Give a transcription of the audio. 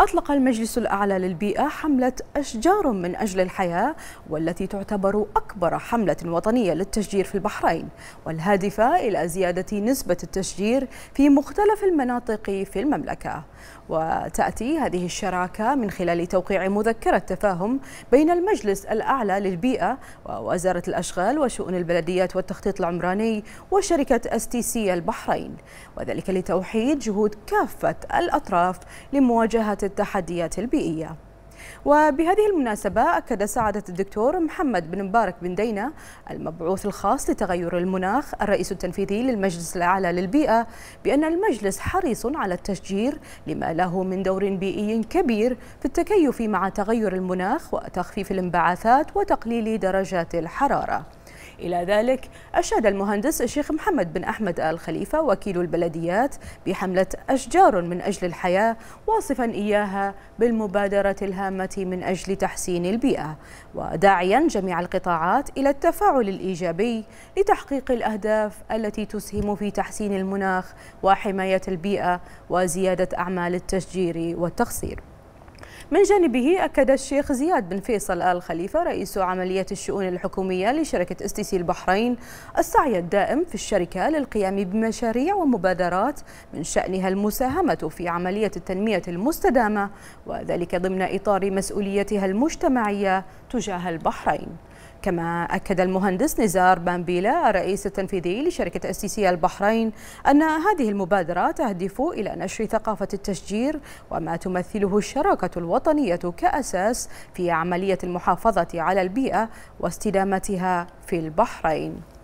أطلق المجلس الأعلى للبيئة حملة أشجار من أجل الحياة والتي تعتبر أكبر حملة وطنية للتشجير في البحرين والهادفة إلى زيادة نسبة التشجير في مختلف المناطق في المملكة وتأتي هذه الشراكة من خلال توقيع مذكرة تفاهم بين المجلس الأعلى للبيئة ووزارة الأشغال وشؤون البلديات والتخطيط العمراني وشركة أس تي سي البحرين وذلك لتوحيد جهود كافة الأطراف لمواجهة التحديات البيئية وبهذه المناسبة أكد سعادة الدكتور محمد بن مبارك بن دينا المبعوث الخاص لتغير المناخ الرئيس التنفيذي للمجلس الأعلى للبيئة بأن المجلس حريص على التشجير لما له من دور بيئي كبير في التكيف مع تغير المناخ وتخفيف الانبعاثات وتقليل درجات الحرارة إلى ذلك أشاد المهندس الشيخ محمد بن أحمد آل خليفة وكيل البلديات بحملة أشجار من أجل الحياة واصفا إياها بالمبادرة الهامة من أجل تحسين البيئة وداعيا جميع القطاعات إلى التفاعل الإيجابي لتحقيق الأهداف التي تسهم في تحسين المناخ وحماية البيئة وزيادة أعمال التشجير والتخصير من جانبه أكد الشيخ زياد بن فيصل آل خليفة رئيس عملية الشؤون الحكومية لشركة استيسي البحرين السعي الدائم في الشركة للقيام بمشاريع ومبادرات من شأنها المساهمة في عملية التنمية المستدامة وذلك ضمن إطار مسؤوليتها المجتمعية تجاه البحرين كما أكد المهندس نزار بامبيلا الرئيس التنفيذي لشركة اس سي البحرين أن هذه المبادرة تهدف إلى نشر ثقافة التشجير وما تمثله الشراكة الوطنية كأساس في عملية المحافظة على البيئة واستدامتها في البحرين